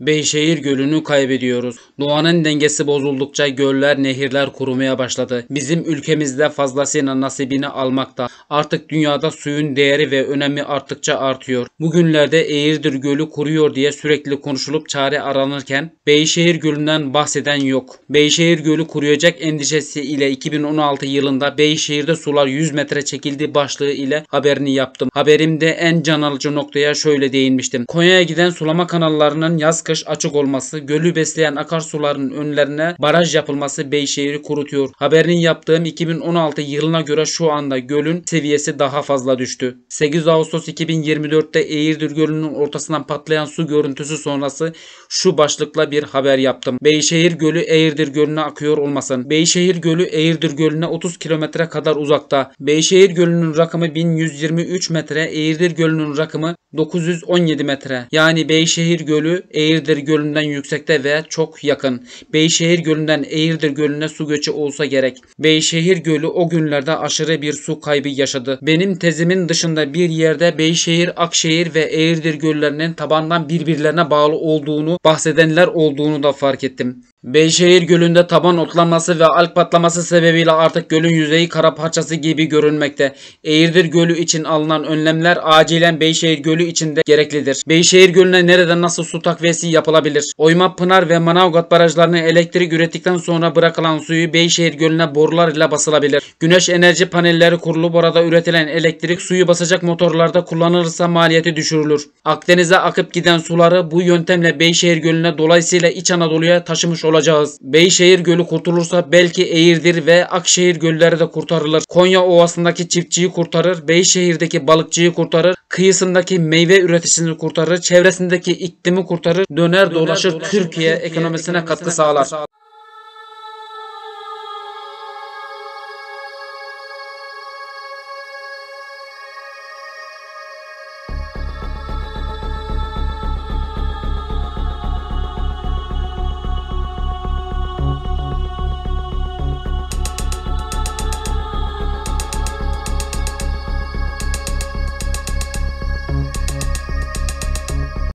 Beyşehir Gölü'nü kaybediyoruz. Doğanın dengesi bozuldukça göller, nehirler kurumaya başladı. Bizim ülkemizde fazlasıyla nasibini almakta. Artık dünyada suyun değeri ve önemi arttıkça artıyor. Bugünlerde Eğirdir Gölü kuruyor diye sürekli konuşulup çare aranırken Beyşehir Gölü'nden bahseden yok. Beyşehir Gölü kuruyacak endişesi ile 2016 yılında Beyşehir'de sular 100 metre çekildi başlığı ile haberini yaptım. Haberimde en can alıcı noktaya şöyle değinmiştim. Konya'ya giden sulama kanallarının yaz çıkış açık olması, gölü besleyen akarsuların önlerine baraj yapılması Beyşehir'i kurutuyor. Haberinin yaptığım 2016 yılına göre şu anda gölün seviyesi daha fazla düştü. 8 Ağustos 2024'te Eğirdir Gölü'nün ortasından patlayan su görüntüsü sonrası şu başlıkla bir haber yaptım. Beyşehir Gölü Eğirdir Gölü'ne akıyor olmasın. Beyşehir Gölü Eğirdir Gölü'ne 30 kilometre kadar uzakta. Beyşehir Gölü'nün rakımı 1123 metre, Eğirdir Gölü'nün rakımı 917 metre. Yani Beyşehir Gölü Eğirdir Eğirdir Gölü'nden yüksekte ve çok yakın. Beyşehir Gölü'nden Eğirdir Gölü'ne su göçü olsa gerek. Beyşehir Gölü o günlerde aşırı bir su kaybı yaşadı. Benim tezimin dışında bir yerde Beyşehir, Akşehir ve Eğirdir Göllerinin tabandan birbirlerine bağlı olduğunu bahsedenler olduğunu da fark ettim. Beyşehir Gölü'nde taban otlanması ve alg patlaması sebebiyle artık gölün yüzeyi kara parçası gibi görünmekte. Eğirdir Gölü için alınan önlemler acilen Beyşehir Gölü için de gereklidir. Beyşehir Gölü'ne nereden nasıl su takviyesi yapılabilir? Oyma, Pınar ve Manavgat barajlarını elektrik ürettikten sonra bırakılan suyu Beyşehir Gölü'ne borular ile basılabilir. Güneş enerji panelleri kurulu burada üretilen elektrik suyu basacak motorlarda kullanılırsa maliyeti düşürülür. Akdeniz'e akıp giden suları bu yöntemle Beyşehir Gölü'ne dolayısıyla İç Anadolu'ya taşımış olur olacağız. Beyşehir Gölü kurtulursa belki Eğirdir ve Akşehir gölleri de kurtarılır. Konya Ovası'ndaki çiftçiyi kurtarır, Beyşehir'deki balıkçıyı kurtarır, kıyısındaki meyve üreticisini kurtarır, çevresindeki iklimi kurtarır, döner, döner dolaşır, dolaşır Türkiye, Türkiye ekonomisine, ekonomisine katkı sağlar.